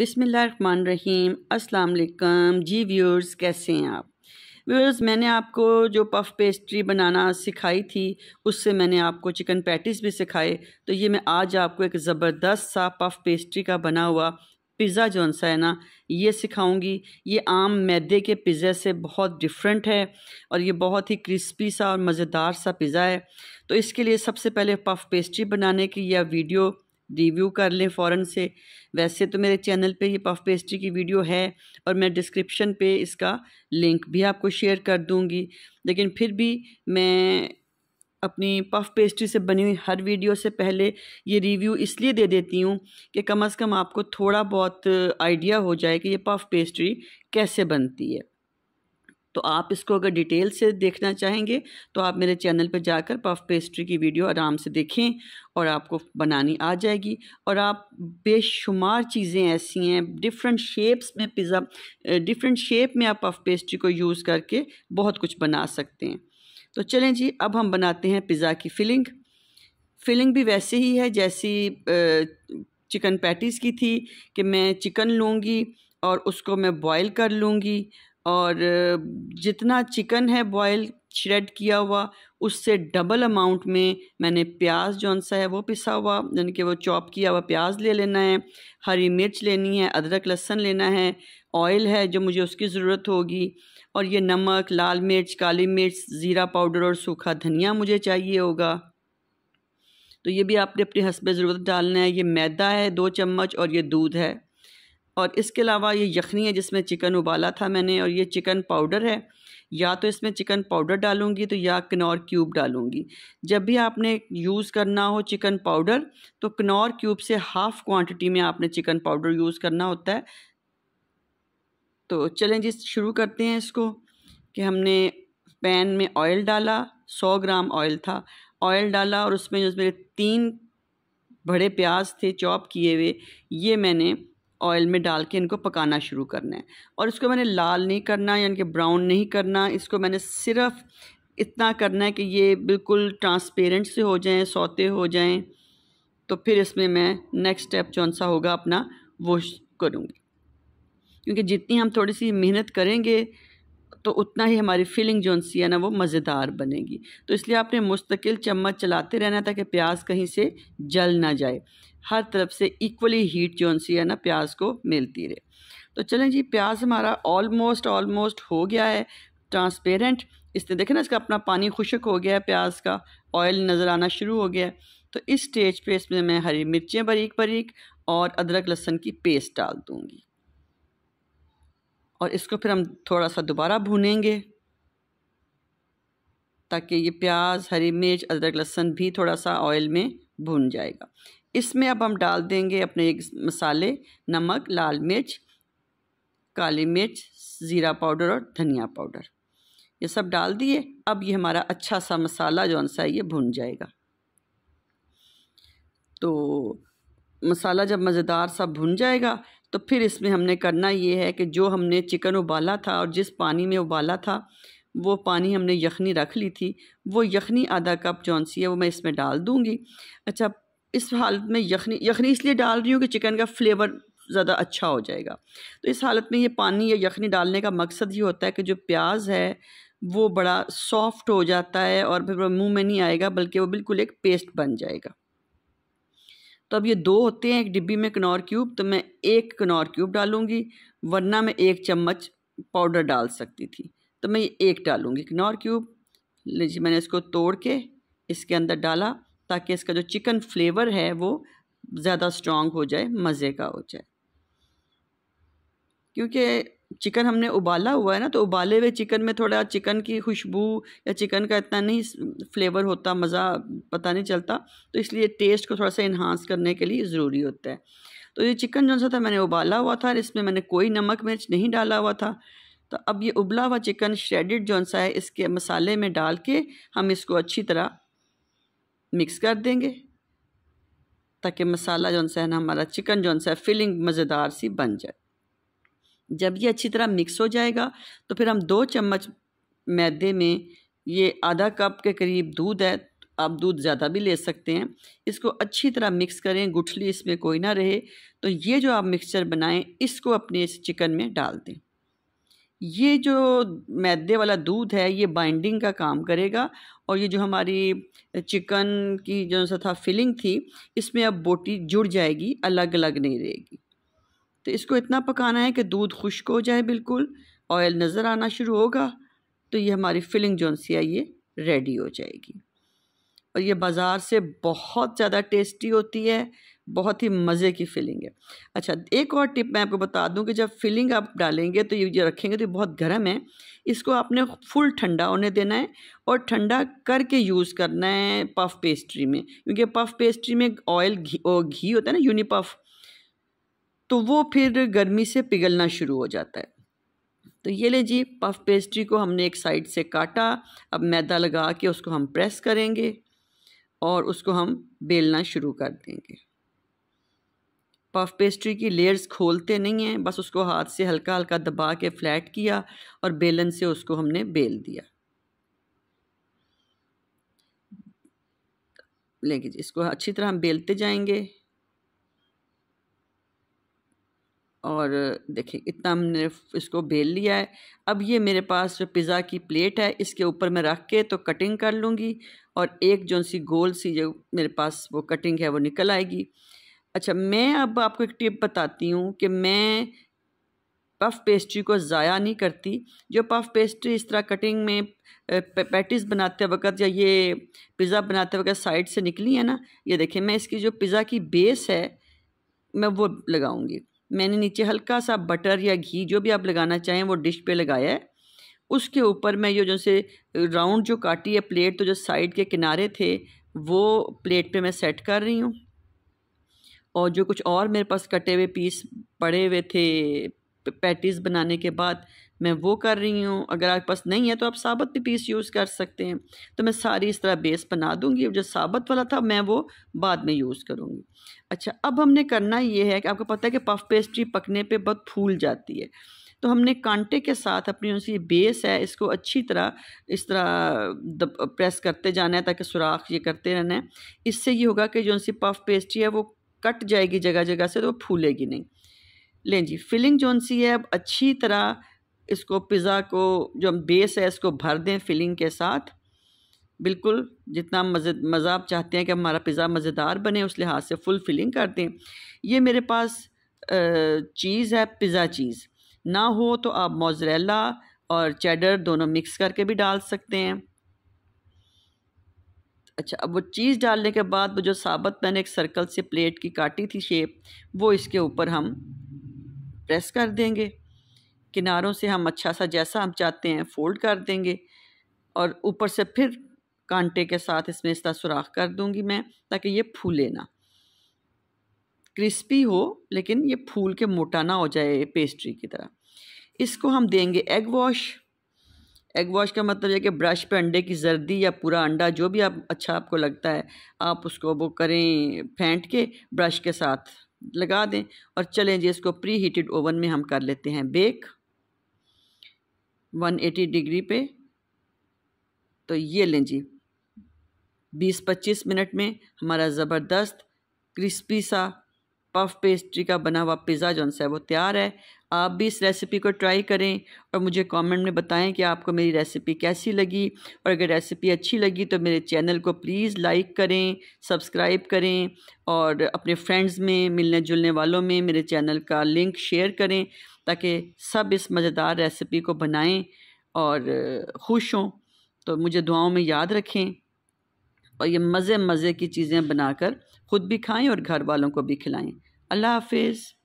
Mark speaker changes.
Speaker 1: बिसमीम असलकम जी व्यूर्स कैसे हैं आप व्यूर्स मैंने आपको जो पफ़ पेस्ट्री बनाना सिखाई थी उससे मैंने आपको चिकन पैटिस भी सिखाए तो ये मैं आज आपको एक ज़बरदस्त सा पफ़ पेस्ट्री का बना हुआ पिज़्ज़ा जो सा है ना ये सिखाऊंगी ये आम मैदे के पिज़्ज़े से बहुत डिफरेंट है और ये बहुत ही क्रिस्पी सा और मज़ेदार सा पिज़्ज़ा है तो इसके लिए सबसे पहले पफ़ पेस्ट्री बनाने की यह वीडियो रिव्यू कर लें फ़ौर से वैसे तो मेरे चैनल पे ये पफ पेस्ट्री की वीडियो है और मैं डिस्क्रिप्शन पे इसका लिंक भी आपको शेयर कर दूँगी लेकिन फिर भी मैं अपनी पफ पेस्ट्री से बनी हुई हर वीडियो से पहले ये रिव्यू इसलिए दे देती हूँ कि कम अज़ कम आपको थोड़ा बहुत आइडिया हो जाए कि ये पफ पेस्ट्री कैसे बनती है तो आप इसको अगर डिटेल से देखना चाहेंगे तो आप मेरे चैनल पर जाकर पफ पेस्ट्री की वीडियो आराम से देखें और आपको बनानी आ जाएगी और आप बेशुमार चीज़ें ऐसी हैं डिफरेंट शेप्स में पिज़्ज़ा डिफरेंट शेप में आप पफ पेस्ट्री को यूज़ करके बहुत कुछ बना सकते हैं तो चलें जी अब हम बनाते हैं पिज़्ज़ा की फिलिंग फिलिंग भी वैसे ही है जैसी चिकन पैटीज़ की थी कि मैं चिकन लूँगी और उसको मैं बॉईल कर लूँगी और जितना चिकन है बॉयल श्रेड किया हुआ उससे डबल अमाउंट में मैंने प्याज जौन सा है वो पिसा हुआ यानी कि वो चॉप किया हुआ प्याज ले लेना है हरी मिर्च लेनी है अदरक लहसन लेना है ऑयल है जो मुझे उसकी ज़रूरत होगी और ये नमक लाल मिर्च काली मिर्च ज़ीरा पाउडर और सूखा धनिया मुझे चाहिए होगा तो ये भी आपने अपने हंसबे ज़रूरत डालना है ये मैदा है दो चम्मच और ये दूध है और इसके अलावा ये यखनी है जिसमें चिकन उबाला था मैंने और ये चिकन पाउडर है या तो इसमें चिकन पाउडर डालूंगी तो या कनौर क्यूब डालूंगी जब भी आपने यूज़ करना हो चिकन पाउडर तो कनौर क्यूब से हाफ़ क्वांटिटी में आपने चिकन पाउडर यूज़ करना होता है तो चलें जी शुरू करते हैं इसको कि हमने पैन में ऑयल डाला सौ ग्राम ऑयल था ऑयल डाला और उसमें जो मेरे तीन बड़े प्याज थे चॉप किए हुए ये मैंने ऑयल में डाल के इनको पकाना शुरू करना है और इसको मैंने लाल नहीं करना यानी कि ब्राउन नहीं करना इसको मैंने सिर्फ इतना करना है कि ये बिल्कुल ट्रांसपेरेंट से हो जाएं सौते हो जाएं तो फिर इसमें मैं नेक्स्ट स्टेप कौन सा होगा अपना वो करूँगी क्योंकि जितनी हम थोड़ी सी मेहनत करेंगे तो उतना ही हमारी फीलिंग जो सी है ना वो मज़ेदार बनेगी तो इसलिए आपने मुस्तकिल चम्मच चलाते रहना ताकि प्याज कहीं से जल ना जाए हर तरफ से इक्वली हीट जो सी है ना प्याज को मिलती रहे तो चलें जी प्याज हमारा ऑलमोस्ट ऑलमोस्ट हो गया है ट्रांसपेरेंट इसने देखें ना इसका अपना पानी खुशक हो गया है प्याज का ऑयल नज़र आना शुरू हो गया है तो इस स्टेज पे इसमें मैं हरी मिर्चें बारीक बारीक और अदरक लहसन की पेस्ट डाल दूँगी और इसको फिर हम थोड़ा सा दोबारा भूनेंगे ताकि ये प्याज हरी मिर्च अदरक लहसन भी थोड़ा सा ऑयल में भून जाएगा इसमें अब हम डाल देंगे अपने एक मसाले नमक लाल मिर्च काली मिर्च ज़ीरा पाउडर और धनिया पाउडर ये सब डाल दिए अब ये हमारा अच्छा सा मसाला जो सा ये भुन जाएगा तो मसाला जब मज़ेदार सा भुन जाएगा तो फिर इसमें हमने करना ये है कि जो हमने चिकन उबाला था और जिस पानी में उबाला था वो पानी हमने यखनी रख ली थी वो यखनी आधा कप जौन सी है वो मैं इसमें डाल दूँगी अच्छा इस हालत में यखनी यखनी इसलिए डाल रही हूँ कि चिकन का फ्लेवर ज़्यादा अच्छा हो जाएगा तो इस हालत में ये पानी या यखनी डालने का मकसद ये होता है कि जो प्याज है वो बड़ा सॉफ्ट हो जाता है और फिर मुंह में नहीं आएगा बल्कि वो बिल्कुल एक पेस्ट बन जाएगा तो अब ये दो होते हैं एक डिब्बी में कनौर क्यूब तो मैं एक कनौर क्यूब डालूँगी वरना मैं एक चम्मच पाउडर डाल सकती थी तो मैं ये एक डालूँगी कनौर क्यूब लीजिए मैंने इसको तोड़ के इसके अंदर डाला ताकि इसका जो चिकन फ्लेवर है वो ज़्यादा स्ट्रॉन्ग हो जाए मज़े का हो जाए क्योंकि चिकन हमने उबाला हुआ है ना तो उबाले हुए चिकन में थोड़ा चिकन की खुशबू या चिकन का इतना नहीं फ्लेवर होता मज़ा पता नहीं चलता तो इसलिए टेस्ट को थोड़ा सा इन्हांस करने के लिए ज़रूरी होता है तो ये चिकन जो सा था मैंने उबाला हुआ था इसमें मैंने कोई नमक मिर्च नहीं डाला हुआ था तो अब ये उबला हुआ चिकन श्रेडिड जो सा है इसके मसाले में डाल के हम इसको अच्छी तरह मिक्स कर देंगे ताकि मसाला जो है ना हमारा चिकन जो सा है फिलिंग मज़ेदार सी बन जाए जब ये अच्छी तरह मिक्स हो जाएगा तो फिर हम दो चम्मच मैदे में ये आधा कप के करीब दूध है आप दूध ज़्यादा भी ले सकते हैं इसको अच्छी तरह मिक्स करें गुठली इसमें कोई ना रहे तो ये जो आप मिक्सचर बनाएं इसको अपने इस चिकन में डाल दें ये जो मैदे वाला दूध है ये बाइंडिंग का काम करेगा और ये जो हमारी चिकन की जो सा था फिलिंग थी इसमें अब बोटी जुड़ जाएगी अलग अलग नहीं रहेगी तो इसको इतना पकाना है कि दूध खुश्क हो जाए बिल्कुल ऑयल नज़र आना शुरू होगा तो ये हमारी फिलिंग जो सी है ये रेडी हो जाएगी और ये बाज़ार से बहुत ज़्यादा टेस्टी होती है बहुत ही मज़े की फीलिंग है अच्छा एक और टिप मैं आपको बता दूं कि जब फीलिंग आप डालेंगे तो ये जो रखेंगे तो ये बहुत गर्म है इसको आपने फुल ठंडा होने देना है और ठंडा करके यूज़ करना है पफ पेस्ट्री में क्योंकि पफ पेस्ट्री में ऑयल घी और घी होता है ना यूनिपफ तो वो फिर गर्मी से पिघलना शुरू हो जाता है तो ये ले जी पफ पेस्ट्री को हमने एक साइड से काटा अब मैदा लगा के उसको हम प्रेस करेंगे और उसको हम बेलना शुरू कर देंगे पफ पेस्ट्री की लेयर्स खोलते नहीं हैं बस उसको हाथ से हल्का हल्का दबा के फ्लैट किया और बेलन से उसको हमने बेल दिया लेकिन इसको अच्छी तरह हम बेलते जाएंगे और देखिए इतना हमने इसको बेल लिया है अब ये मेरे पास जो पिज़्ज़ा की प्लेट है इसके ऊपर मैं रख के तो कटिंग कर लूँगी और एक जो सी गोल सी जो मेरे पास वो कटिंग है वो निकल आएगी अच्छा मैं अब आपको एक टिप बताती हूँ कि मैं पफ पेस्ट्री को ज़ाया नहीं करती जो पफ पेस्ट्री इस तरह कटिंग में पैटिस बनाते वक्त या ये पिज़्ज़ा बनाते वक्त साइड से निकली है ना ये देखें मैं इसकी जो पिज़्ज़ा की बेस है मैं वो लगाऊंगी मैंने नीचे हल्का सा बटर या घी जो भी आप लगाना चाहें वो डिश पे लगाया है उसके ऊपर मैं ये जो से राउंड जो काटी है प्लेट तो जो साइड के किनारे थे वो प्लेट पर मैं सेट कर रही हूँ और जो कुछ और मेरे पास कटे हुए पीस पड़े हुए थे पैटीज बनाने के बाद मैं वो कर रही हूँ अगर आपके पास नहीं है तो आप साबत भी पीस यूज़ कर सकते हैं तो मैं सारी इस तरह बेस बना दूँगी जो साबत वाला था मैं वो बाद में यूज़ करूँगी अच्छा अब हमने करना ये है कि आपको पता है कि पफ पेस्ट्री पकने पे बहुत फूल जाती है तो हमने कांटे के साथ अपनी उसी बेस है इसको अच्छी तरह इस तरह प्रेस करते जाना है ताकि सुराख ये करते रहना है इससे ये होगा कि जो उनसी पफ पेस्ट्री है वो कट जाएगी जगह जगह से तो फूलेगी नहीं लें जी फिलिंग जौन सी है अब अच्छी तरह इसको पिज़्ज़ा को जो हम बेस है इसको भर दें फिलिंग के साथ बिल्कुल जितना मज़े मज़ा आप चाहते हैं कि हमारा पिज़्ज़ा मज़ेदार बने उस लिहाज से फुल फिलिंग कर दें ये मेरे पास चीज़ है पिज़्ज़ा चीज़ ना हो तो आप मोजरेला और चेडर दोनों मिक्स करके भी डाल सकते हैं अच्छा अब वो चीज़ डालने के बाद वो जो साबत मैंने एक सर्कल से प्लेट की काटी थी शेप वो इसके ऊपर हम प्रेस कर देंगे किनारों से हम अच्छा सा जैसा हम चाहते हैं फोल्ड कर देंगे और ऊपर से फिर कांटे के साथ इसमें इस तरह सुराख कर दूंगी मैं ताकि ये फूले ना क्रिस्पी हो लेकिन ये फूल के मोटा ना हो जाए पेस्ट्री की तरह इसको हम देंगे एग वॉश एग वॉश का मतलब यह कि ब्रश पे अंडे की जर्दी या पूरा अंडा जो भी आप अच्छा आपको लगता है आप उसको वो करें फेंट के ब्रश के साथ लगा दें और चलें जी इसको प्री हीटेड ओवन में हम कर लेते हैं बेक 180 डिग्री पे तो ये लें जी 20-25 मिनट में हमारा ज़बरदस्त क्रिस्पी सा पफ पेस्ट्री का बना हुआ पिज़्ज़ा जो है वो तैयार है आप भी इस रेसिपी को ट्राई करें और मुझे कमेंट में बताएं कि आपको मेरी रेसिपी कैसी लगी और अगर रेसिपी अच्छी लगी तो मेरे चैनल को प्लीज़ लाइक करें सब्सक्राइब करें और अपने फ्रेंड्स में मिलने जुलने वालों में मेरे चैनल का लिंक शेयर करें ताकि सब इस मज़ेदार रेसिपी को बनाएँ और खुश हों तो मुझे दुआओं में याद रखें और ये मज़े मज़े की चीज़ें बनाकर ख़ुद भी खाएं और घर वालों को भी खिलाएं अल्लाह हाफिज़